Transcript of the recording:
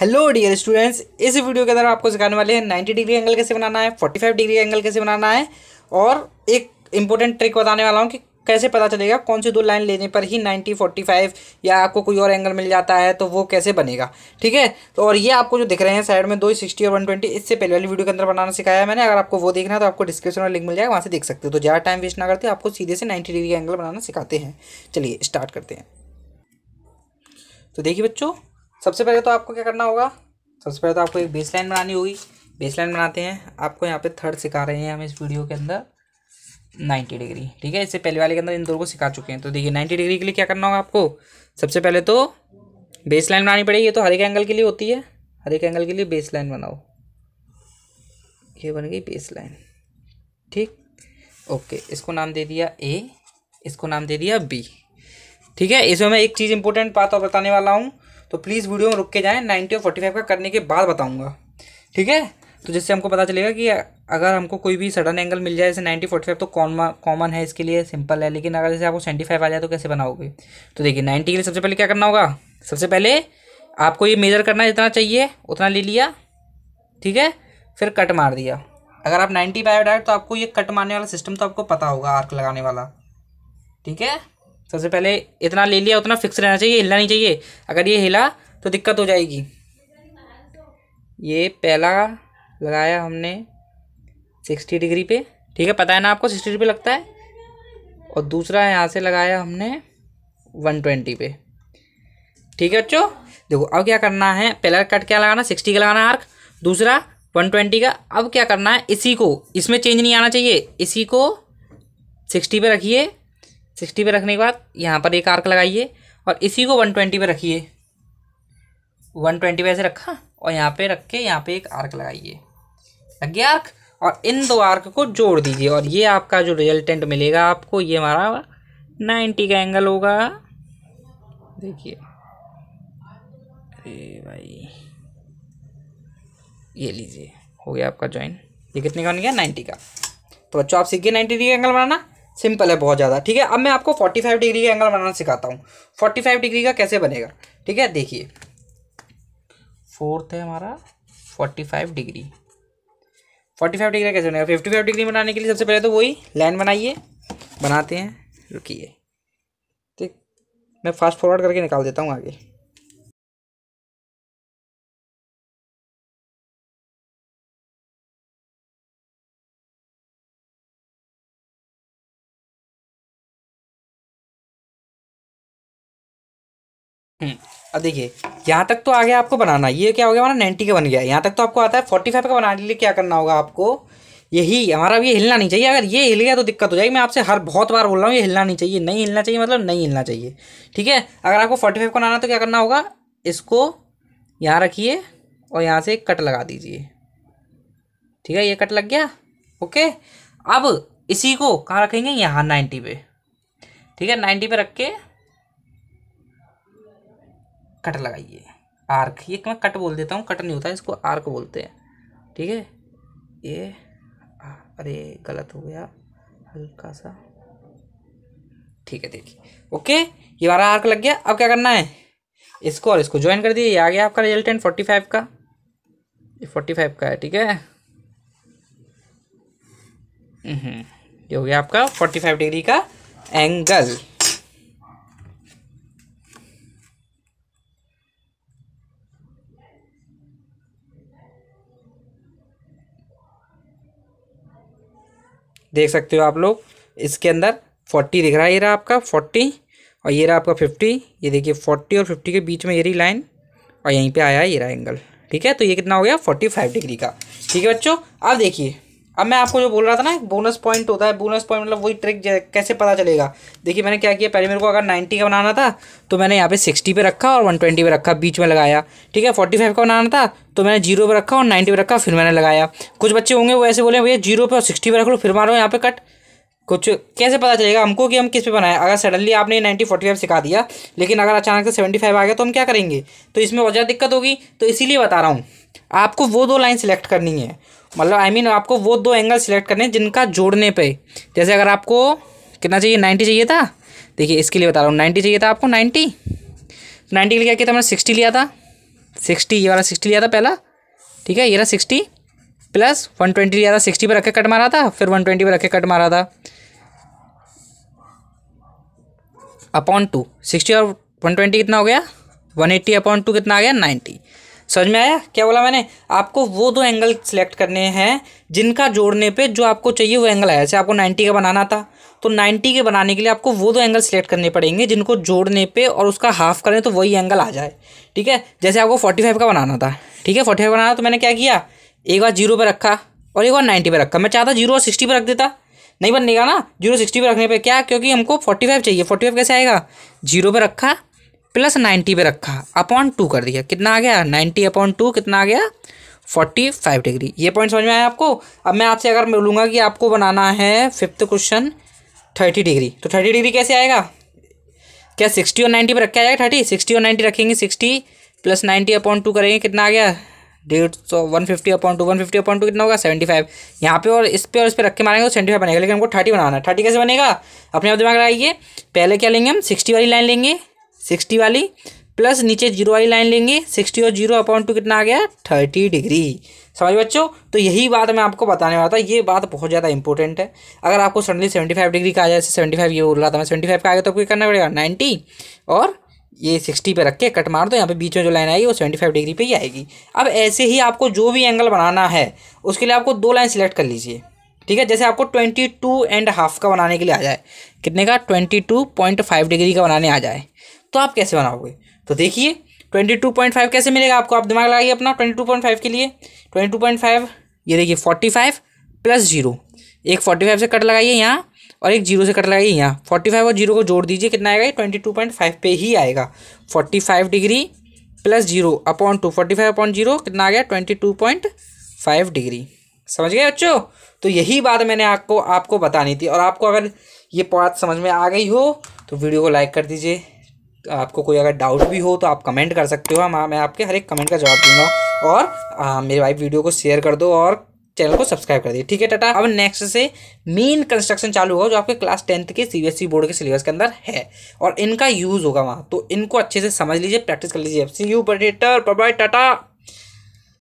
Hello dear students इस video के अंदर आपको सिखाने वाले हैं नाइन्टी डिग्री एंगल कैसे बनाना है फोर्टी फाइव डिग्री एंगल कैसे बनाना है और एक इंपॉर्टेंट ट्रिक बताने वाला हूँ कि कैसे पता चलेगा कौन सी दो लाइन लेने पर ही नाइन्टी फोर्टी फाइव या आपको कोई और एंगल मिल जाता है तो वो कैसे बनेगा ठीक है तो और ये आपको जो दिख रहे हैं साइड में दो सिक्सटी और वन ट्वेंटी इससे पहले वाली वीडियो के अंदर बनाना सिखाया है मैंने अगर आपको वो देखना है तो आपको डिस्क्रिप्शन में लिंक मिल जाएगा वहाँ से देख सकते हो तो ज़्यादा टाइम वेस्ट ना करते आपको सीधे से नाइन्टी डिग्री एंगल बनाना सिखाते हैं चलिए स्टार्ट करते हैं तो देखिए बच्चों सबसे पहले तो आपको क्या करना होगा सबसे पहले तो आपको एक बेस लाइन बनानी होगी बेस लाइन बनाते हैं आपको यहाँ पे थर्ड सिखा रहे हैं हम इस वीडियो के अंदर नाइन्टी डिग्री ठीक है इससे पहले वाले के अंदर इन दोनों को सिखा चुके हैं तो देखिए नाइन्टी डिग्री के लिए क्या करना होगा आपको सबसे पहले तो बेस लाइन बनानी पड़ेगी ये तो हर एक एंगल के लिए होती है हर एक एंगल के लिए बेस लाइन बनाओ ये बन गई बेस लाइन ठीक ओके इसको नाम दे दिया ए इसको नाम दे दिया बी ठीक है इसमें मैं एक चीज़ इंपॉर्टेंट बात और बताने वाला हूँ तो प्लीज़ वीडियो में रुक के जाएँ नाइन्टी और फोर्टी फाइव का करने के बाद बताऊँगा ठीक है तो जिससे हमको पता चलेगा कि अगर हमको कोई भी सडन एंगल मिल जाए जैसे नाइन्टी फोर्टी फाइव तो कॉमन कॉमन है इसके लिए सिंपल है लेकिन अगर जैसे आपको सेवेंटी फाइव आ जाए तो कैसे बनाओगे तो देखिए नाइन्टी के लिए सबसे पहले क्या करना होगा सबसे पहले आपको ये मेजर करना जितना चाहिए उतना ले लिया ठीक है फिर कट मार दिया अगर आप नाइन्टी पाए डायरेक्ट तो आपको ये कट मारने वाला सिस्टम तो आपको पता होगा आर्क लगाने वाला ठीक है सबसे पहले इतना ले लिया उतना फिक्स रहना चाहिए हिलना नहीं चाहिए अगर ये हिला तो दिक्कत हो जाएगी ये पहला लगाया हमने सिक्सटी डिग्री पे ठीक है पता है ना आपको सिक्सटी डिग्री पे लगता है और दूसरा यहाँ से लगाया हमने वन ट्वेंटी पे ठीक है बच्चों देखो अब क्या करना है पहला कट क्या लगाना सिक्सटी का लगाना आर्क दूसरा वन ट्वेंटी का अब क्या करना है इसी को इसमें चेंज नहीं आना चाहिए इसी को सिक्सटी पे रखिए सिक्सटी पे रखने के बाद यहाँ पर एक आर्क लगाइए और इसी को वन ट्वेंटी पे रखिए वन ट्वेंटी पे ऐसे रखा और यहाँ पे रख के यहाँ पे एक आर्क लगाइए लग गया आर्क और इन दो आर्क को जोड़ दीजिए और ये आपका जो रिजल्टेंट मिलेगा आपको ये हमारा नाइन्टी का एंगल होगा देखिए अरे भाई ये लीजिए हो गया आपका ज्वाइन ये कितने का बन गया नाइन्टी का तो बच्चों आप सीखिए नाइन्टी डिग्री एंगल बनाना सिंपल है बहुत ज़्यादा ठीक है अब मैं आपको 45 डिग्री का एंगल बनाना सिखाता हूँ 45 डिग्री का कैसे बनेगा ठीक है देखिए फोर्थ है हमारा 45 डिग्री 45 डिग्री कैसे बनेगा 55 डिग्री बनाने के लिए सबसे पहले तो वही लाइन बनाइए बनाते हैं रुकिए ठीक मैं फास्ट फॉरवर्ड करके निकाल देता हूँ आगे हम्म। अब देखिए यहाँ तक तो आ गया आपको बनाना ये क्या हो गया हमारा नाइन्टी का बन गया यहाँ तक तो आपको आता है फोर्टी फाइव का बनाने के लिए क्या करना होगा आपको यही हमारा ये हिलना नहीं चाहिए अगर ये हिल गया तो दिक्कत हो जाएगी मैं आपसे हर बहुत बार बोल रहा हूँ ये हिलना नहीं चाहिए नहीं हिलना चाहिए मतलब नहीं हिलना चाहिए ठीक है अगर आपको फोर्टी फाइव को बनाना तो क्या करना होगा इसको यहाँ रखिए और यहाँ से कट लगा दीजिए ठीक है ये कट लग गया ओके अब इसी को कहाँ रखेंगे यहाँ नाइन्टी पे ठीक है नाइन्टी पे रख के कट लगाइए आर्क ये मैं कट बोल देता हूँ कट नहीं होता इसको आर्क बोलते हैं ठीक है ये अरे गलत हो गया हल्का सा ठीक है देखिए ओके ये हमारा आर्क लग गया अब क्या करना है इसको और इसको ज्वाइन कर दिए ये आ गया आपका रिजल्टेंट फोर्टी फाइव का ये फोर्टी फाइव का है ठीक है हम्म, हम्म, ये हो गया आपका फोर्टी फाइव डिग्री का एंगल देख सकते हो आप लोग इसके अंदर फोर्टी दिख रहा है ये रहा आपका फोर्टी और ये रहा आपका फिफ्टी ये देखिए फोर्टी और फिफ्टी के बीच में ये रही लाइन और यहीं पे आया ये रहा एंगल ठीक है तो ये कितना हो गया फोर्टी फाइव डिग्री का ठीक है बच्चों अब देखिए अब मैं आपको जो बोल रहा था ना बोनस पॉइंट होता है बोनस पॉइंट मतलब वही ट्रिक कैसे पता चलेगा देखिए मैंने क्या किया पहले मेरे को अगर 90 का बनाना था तो मैंने यहाँ पे सिक्सटी पे रखा और वन ट्वेंटी पे रखा बीच में लगाया ठीक है 45 फाइव का बनाना था तो मैंने जीरो पे रखा और नाइन्टी पे रखा फिर मैंने लगाया कुछ बच्चे होंगे वो ऐसे बोले भैया जीरो पे और सिक्सटी पे रख लो फिर मारो यहाँ पे कट कुछ कैसे पता चलेगा हमको कि हम किस पे बनाए अगर सडनली आपने नाइन्टी फोर्टी फाइव सिखा दिया लेकिन अगर अचानक से सेवेंटी फाइव आ गया तो हम क्या करेंगे तो इसमें और ज़्यादा दिक्कत होगी तो इसीलिए बता रहा हूँ आपको वो दो लाइन सेलेक्ट करनी है मतलब आई मीन आपको वो दो एंगल सेलेक्ट करने हैं जिनका जोड़ने पे जैसे अगर आपको कितना चाहिए नाइन्टी चाहिए था देखिए इसके लिए बता रहा हूँ नाइन्टी चाहिए था आपको नाइन्टी नाइन्टी तो के लिए क्या किया था मैंने सिक्सटी लिया था सिक्सटी ये वाला सिक्सटी लिया था पहला ठीक है ये रहा सिक्सटी प्लस वन ट्वेंटी लिया था सिक्सटी पर रख के कट मारा था फिर वन ट्वेंटी पर रख के कट मारा था अपॉन टू सिक्सटी और वन ट्वेंटी कितना हो गया वन एट्टी अपॉन टू कितना आ गया नाइन्टी समझ में आया क्या बोला मैंने आपको वो दो एंगल सेलेक्ट करने हैं जिनका जोड़ने पे जो आपको चाहिए वो एंगल आया जैसे आपको 90 का बनाना था तो 90 के बनाने के लिए आपको वो दो एंगल सेलेक्ट करने पड़ेंगे जिनको जोड़ने पे और उसका हाफ करें तो वही एंगल आ जाए ठीक है जैसे आपको 45 का बनाना था ठीक है 45 बनाना तो मैंने क्या किया एक बार जीरो पर रखा और एक बार नाइन्टी पर रखा मैं चाहता जीरो और सिक्सटी पर रख देता नहीं बनेगा ना जीरो सिक्सटी पर रखने पर क्या क्योंकि हमको फोर्टी फाइव चाहिए फोर्टी फाइव कैसे आएगा जीरो पर रखा प्लस नाइन्टी पे रखा अपॉन टू कर दिया कितना आ गया नाइन्टी अपॉन टू कितना आ गया फोर्टी फाइव डिग्री ये पॉइंट समझ में आया आपको अब मैं आपसे अगर मिलूँगा कि आपको बनाना है फिफ्थ क्वेश्चन थर्टी डिग्री तो थर्टी डिग्री कैसे आएगा क्या सिक्सटी और नाइन्टी पर रखा जाएगा थर्टी सिक्सटी और नाइन्टी रखेंगे sixty plus ninety upon two करेंगे कितना आ गया डेढ़ सौ one fifty upon two one fifty upon two कितना होगा सेवेंटी फाइव यहाँ पे और इस पे और इस पे रख के मारेंगे तो सेवेंटी फाइव बनेगा लेकिन हमको थर्टी बनाना है थर्टी कैसे बनेगा अपने आप दिमाग लगाइए पहले क्या लेंगे हम सिक्सटी वाली लाइन लेंगे सिक्सटी वाली प्लस नीचे जीरो वाली लाइन लेंगे सिक्सटी और जीरो अपॉन टू कितना आ गया थर्टी डिग्री समझ बच्चों तो यही बात मैं आपको बताने वाला था ये बात बहुत ज़्यादा इंपॉर्टेंट है अगर आपको सडनली सेवेंटी फाइव डिग्री का आ जाए सेवेंटी फाइव ये बोल रहा था मैं सेवेंटी फाइव का आ गया तो आपको क्या करना पड़ेगा नाइन्टी और ये सिक्सटी पे रख के कट मार दो यहाँ पे बीच में जो लाइन आएगी वो सेवेंटी फाइव डिग्री पे ही आएगी अब ऐसे ही आपको जो भी एंगल बनाना है उसके लिए आपको दो लाइन सिलेक्ट कर लीजिए ठीक है जैसे आपको ट्वेंटी टू एंड हाफ का बनाने के लिए आ जाए कितने का twenty two point five degree का बनाने आ जाए तो आप कैसे बनाओगे तो देखिए ट्वेंटी टू पॉइंट फाइव कैसे मिलेगा आपको आप दिमाग लगाइए अपना ट्वेंटी टू पॉइंट फाइव के लिए ट्वेंटी टू पॉइंट फाइव ये देखिए फोर्टी फाइव प्लस जीरो एक फोर्टी फाइव से कट लगाइए यहाँ और एक जीरो से कट लगाइए यहाँ फोर्टी फाइव और जीरो को जोड़ दीजिए कितना आएगा ये ट्वेंटी टू पॉइंट फाइव पे ही आएगा forty five degree plus zero upon two forty five upon zero कितना आ गया twenty two point five degree समझ गए बच्चों तो यही बात मैंने आपको आपको बतानी थी और आपको अगर ये बात समझ में आ गई हो तो वीडियो को लाइक कर दीजिए आपको कोई अगर डाउट भी हो तो आप कमेंट कर सकते हो मैं आपके हर एक कमेंट का जवाब दूंगा और आ, मेरे भाई वीडियो को शेयर कर दो और चैनल को सब्सक्राइब कर दिए ठीक है टाटा अब नेक्स्ट से मेन कंस्ट्रक्शन चालू होगा जो आपके क्लास टेंथ के सीबीएसई बोर्ड के सिलेबस के अंदर है और इनका यूज़ होगा वहाँ तो इनको अच्छे से समझ लीजिए प्रैक्टिस कर लीजिए सी यू टाटा